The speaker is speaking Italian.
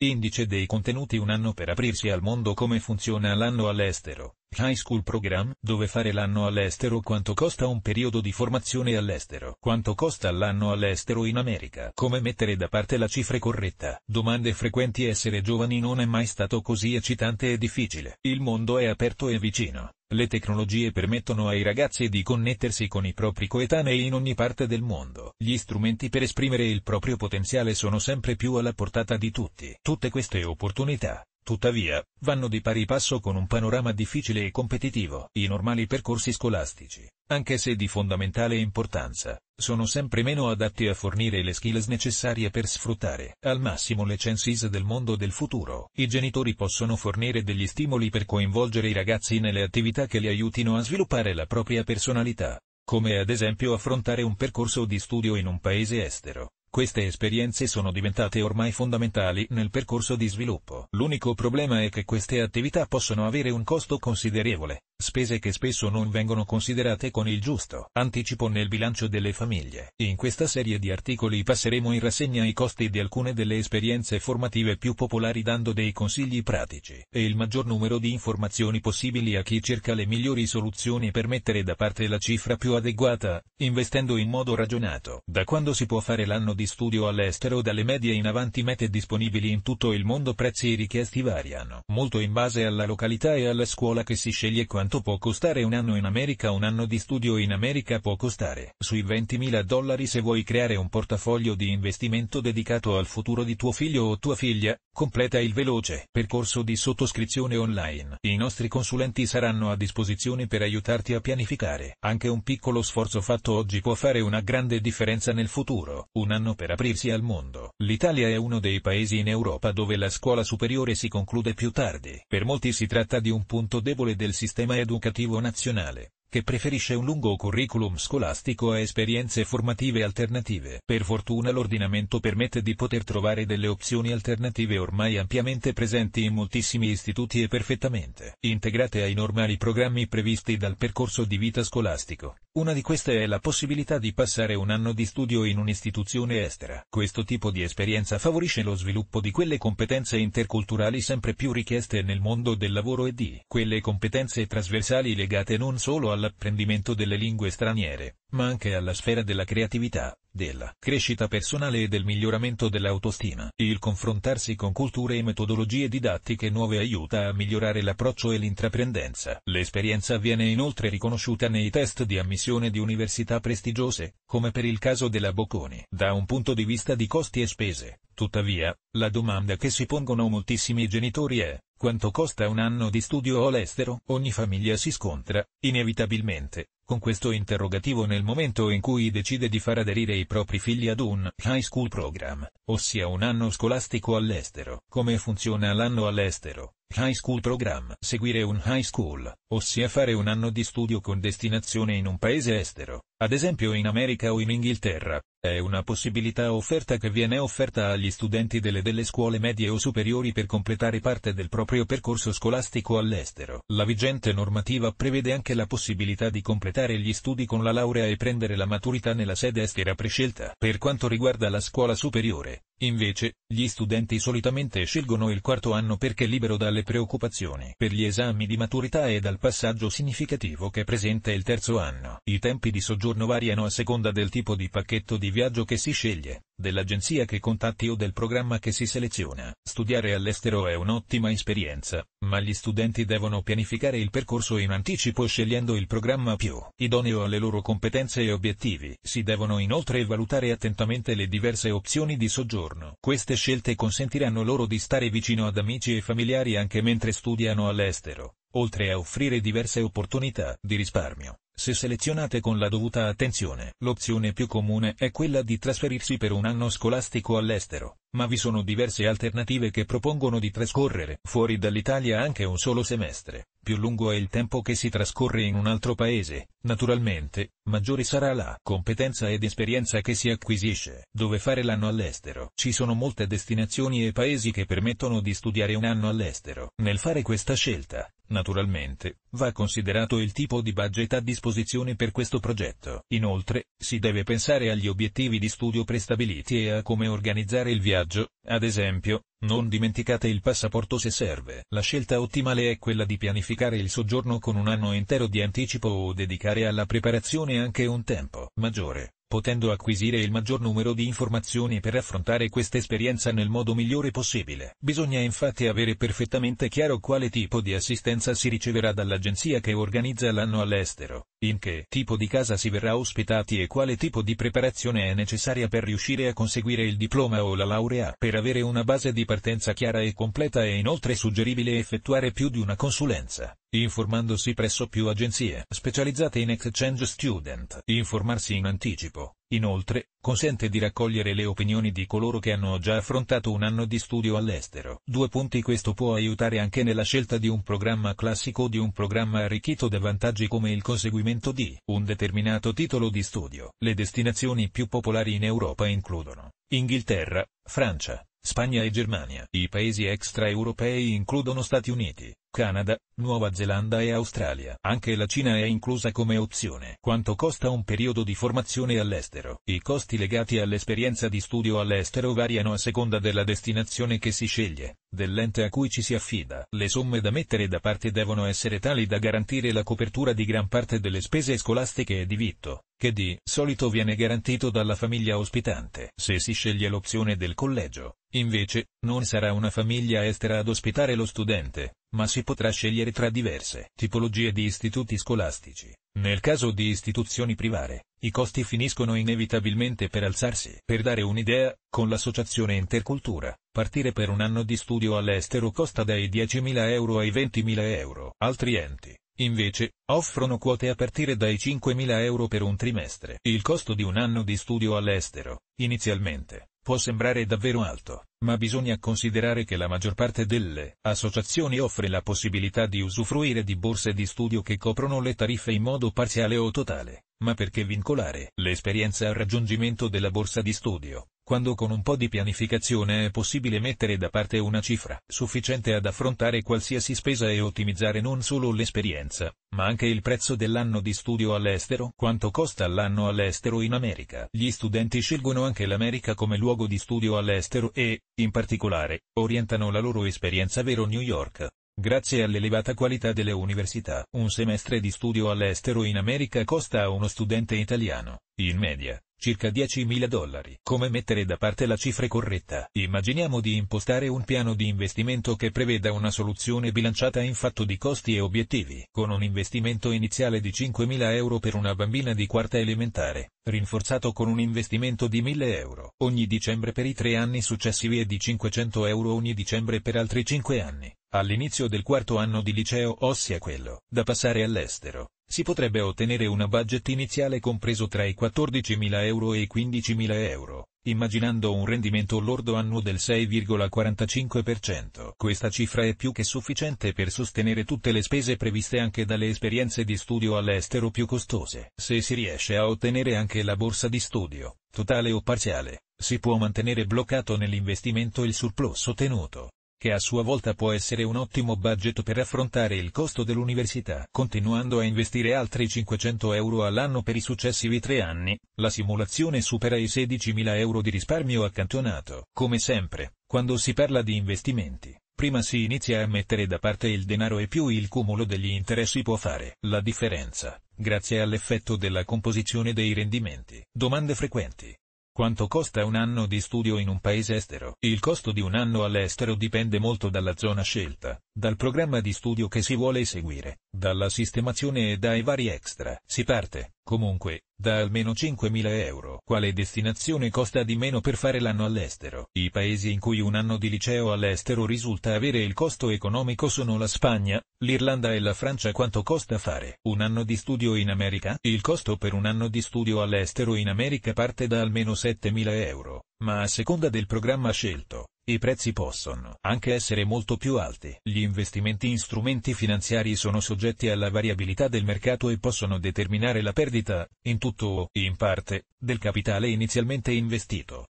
Indice dei contenuti un anno per aprirsi al mondo come funziona l'anno all'estero. High School Program, dove fare l'anno all'estero, quanto costa un periodo di formazione all'estero, quanto costa l'anno all'estero in America, come mettere da parte la cifra corretta, domande frequenti essere giovani non è mai stato così eccitante e difficile, il mondo è aperto e vicino, le tecnologie permettono ai ragazzi di connettersi con i propri coetanei in ogni parte del mondo. Gli strumenti per esprimere il proprio potenziale sono sempre più alla portata di tutti. Tutte queste opportunità, Tuttavia, vanno di pari passo con un panorama difficile e competitivo. I normali percorsi scolastici, anche se di fondamentale importanza, sono sempre meno adatti a fornire le skills necessarie per sfruttare al massimo le chances del mondo del futuro. I genitori possono fornire degli stimoli per coinvolgere i ragazzi nelle attività che li aiutino a sviluppare la propria personalità, come ad esempio affrontare un percorso di studio in un paese estero, queste esperienze sono diventate ormai fondamentali nel percorso di sviluppo. L'unico problema è che queste attività possono avere un costo considerevole spese che spesso non vengono considerate con il giusto anticipo nel bilancio delle famiglie. In questa serie di articoli passeremo in rassegna i costi di alcune delle esperienze formative più popolari dando dei consigli pratici e il maggior numero di informazioni possibili a chi cerca le migliori soluzioni per mettere da parte la cifra più adeguata, investendo in modo ragionato. Da quando si può fare l'anno di studio all'estero dalle medie in avanti mete disponibili in tutto il mondo prezzi richiesti variano molto in base alla località e alla scuola che si sceglie quando quanto può costare un anno in America? Un anno di studio in America può costare sui 20.000 dollari se vuoi creare un portafoglio di investimento dedicato al futuro di tuo figlio o tua figlia, completa il veloce percorso di sottoscrizione online. I nostri consulenti saranno a disposizione per aiutarti a pianificare. Anche un piccolo sforzo fatto oggi può fare una grande differenza nel futuro. Un anno per aprirsi al mondo. L'Italia è uno dei paesi in Europa dove la scuola superiore si conclude più tardi. Per molti si tratta di un punto debole del sistema educativo nazionale che preferisce un lungo curriculum scolastico a esperienze formative alternative. Per fortuna l'ordinamento permette di poter trovare delle opzioni alternative ormai ampiamente presenti in moltissimi istituti e perfettamente integrate ai normali programmi previsti dal percorso di vita scolastico. Una di queste è la possibilità di passare un anno di studio in un'istituzione estera. Questo tipo di esperienza favorisce lo sviluppo di quelle competenze interculturali sempre più richieste nel mondo del lavoro e di quelle competenze trasversali legate non solo alla all'apprendimento delle lingue straniere, ma anche alla sfera della creatività, della crescita personale e del miglioramento dell'autostima. Il confrontarsi con culture e metodologie didattiche nuove aiuta a migliorare l'approccio e l'intraprendenza. L'esperienza viene inoltre riconosciuta nei test di ammissione di università prestigiose, come per il caso della Bocconi. Da un punto di vista di costi e spese, tuttavia, la domanda che si pongono moltissimi genitori è, quanto costa un anno di studio all'estero? Ogni famiglia si scontra, inevitabilmente, con questo interrogativo nel momento in cui decide di far aderire i propri figli ad un high school program, ossia un anno scolastico all'estero. Come funziona l'anno all'estero? High School Program. Seguire un high school, ossia fare un anno di studio con destinazione in un paese estero, ad esempio in America o in Inghilterra, è una possibilità offerta che viene offerta agli studenti delle, delle scuole medie o superiori per completare parte del proprio percorso scolastico all'estero. La vigente normativa prevede anche la possibilità di completare gli studi con la laurea e prendere la maturità nella sede estera prescelta. Per quanto riguarda la scuola superiore, Invece, gli studenti solitamente scelgono il quarto anno perché libero dalle preoccupazioni per gli esami di maturità e dal passaggio significativo che presenta il terzo anno. I tempi di soggiorno variano a seconda del tipo di pacchetto di viaggio che si sceglie dell'agenzia che contatti o del programma che si seleziona. Studiare all'estero è un'ottima esperienza, ma gli studenti devono pianificare il percorso in anticipo scegliendo il programma più idoneo alle loro competenze e obiettivi. Si devono inoltre valutare attentamente le diverse opzioni di soggiorno. Queste scelte consentiranno loro di stare vicino ad amici e familiari anche mentre studiano all'estero, oltre a offrire diverse opportunità di risparmio. Se selezionate con la dovuta attenzione, l'opzione più comune è quella di trasferirsi per un anno scolastico all'estero, ma vi sono diverse alternative che propongono di trascorrere fuori dall'Italia anche un solo semestre. Più lungo è il tempo che si trascorre in un altro paese, naturalmente, maggiore sarà la competenza ed esperienza che si acquisisce. Dove fare l'anno all'estero? Ci sono molte destinazioni e paesi che permettono di studiare un anno all'estero. Nel fare questa scelta, naturalmente, va considerato il tipo di budget a disposizione disposizione per questo progetto. Inoltre, si deve pensare agli obiettivi di studio prestabiliti e a come organizzare il viaggio, ad esempio, non dimenticate il passaporto se serve. La scelta ottimale è quella di pianificare il soggiorno con un anno intero di anticipo o dedicare alla preparazione anche un tempo maggiore potendo acquisire il maggior numero di informazioni per affrontare questa esperienza nel modo migliore possibile. Bisogna infatti avere perfettamente chiaro quale tipo di assistenza si riceverà dall'agenzia che organizza l'anno all'estero, in che tipo di casa si verrà ospitati e quale tipo di preparazione è necessaria per riuscire a conseguire il diploma o la laurea. Per avere una base di partenza chiara e completa è inoltre suggeribile effettuare più di una consulenza informandosi presso più agenzie specializzate in exchange student. Informarsi in anticipo, inoltre, consente di raccogliere le opinioni di coloro che hanno già affrontato un anno di studio all'estero. Due punti Questo può aiutare anche nella scelta di un programma classico o di un programma arricchito da vantaggi come il conseguimento di un determinato titolo di studio. Le destinazioni più popolari in Europa includono Inghilterra, Francia, Spagna e Germania. I paesi extraeuropei includono Stati Uniti, Canada, Nuova Zelanda e Australia. Anche la Cina è inclusa come opzione. Quanto costa un periodo di formazione all'estero? I costi legati all'esperienza di studio all'estero variano a seconda della destinazione che si sceglie, dell'ente a cui ci si affida. Le somme da mettere da parte devono essere tali da garantire la copertura di gran parte delle spese scolastiche e di vitto, che di solito viene garantito dalla famiglia ospitante. Se si sceglie l'opzione del collegio, invece, non sarà una famiglia estera ad ospitare lo studente, ma si potrà scegliere tra diverse tipologie di istituti scolastici. Nel caso di istituzioni private, i costi finiscono inevitabilmente per alzarsi. Per dare un'idea, con l'associazione Intercultura, partire per un anno di studio all'estero costa dai 10.000 euro ai 20.000 euro. Altri enti, Invece, offrono quote a partire dai 5.000 euro per un trimestre. Il costo di un anno di studio all'estero, inizialmente, può sembrare davvero alto, ma bisogna considerare che la maggior parte delle associazioni offre la possibilità di usufruire di borse di studio che coprono le tariffe in modo parziale o totale, ma perché vincolare l'esperienza al raggiungimento della borsa di studio? quando con un po' di pianificazione è possibile mettere da parte una cifra sufficiente ad affrontare qualsiasi spesa e ottimizzare non solo l'esperienza, ma anche il prezzo dell'anno di studio all'estero. Quanto costa l'anno all'estero in America? Gli studenti scelgono anche l'America come luogo di studio all'estero e, in particolare, orientano la loro esperienza vero New York. Grazie all'elevata qualità delle università, un semestre di studio all'estero in America costa a uno studente italiano, in media, circa 10.000 dollari. Come mettere da parte la cifra corretta? Immaginiamo di impostare un piano di investimento che preveda una soluzione bilanciata in fatto di costi e obiettivi, con un investimento iniziale di 5.000 euro per una bambina di quarta elementare, rinforzato con un investimento di 1.000 euro ogni dicembre per i tre anni successivi e di 500 euro ogni dicembre per altri 5 anni all'inizio del quarto anno di liceo ossia quello, da passare all'estero, si potrebbe ottenere una budget iniziale compreso tra i 14.000 euro e i 15.000 euro, immaginando un rendimento lordo annuo del 6,45%. Questa cifra è più che sufficiente per sostenere tutte le spese previste anche dalle esperienze di studio all'estero più costose. Se si riesce a ottenere anche la borsa di studio, totale o parziale, si può mantenere bloccato nell'investimento il surplus ottenuto che a sua volta può essere un ottimo budget per affrontare il costo dell'università. Continuando a investire altri 500 euro all'anno per i successivi tre anni, la simulazione supera i 16.000 euro di risparmio accantonato. Come sempre, quando si parla di investimenti, prima si inizia a mettere da parte il denaro e più il cumulo degli interessi può fare la differenza, grazie all'effetto della composizione dei rendimenti. Domande frequenti. Quanto costa un anno di studio in un paese estero? Il costo di un anno all'estero dipende molto dalla zona scelta dal programma di studio che si vuole eseguire, dalla sistemazione e dai vari extra. Si parte, comunque, da almeno 5.000 euro. Quale destinazione costa di meno per fare l'anno all'estero? I paesi in cui un anno di liceo all'estero risulta avere il costo economico sono la Spagna, l'Irlanda e la Francia. Quanto costa fare un anno di studio in America? Il costo per un anno di studio all'estero in America parte da almeno 7.000 euro, ma a seconda del programma scelto, i prezzi possono anche essere molto più alti. Gli investimenti in strumenti finanziari sono soggetti alla variabilità del mercato e possono determinare la perdita, in tutto o in parte, del capitale inizialmente investito.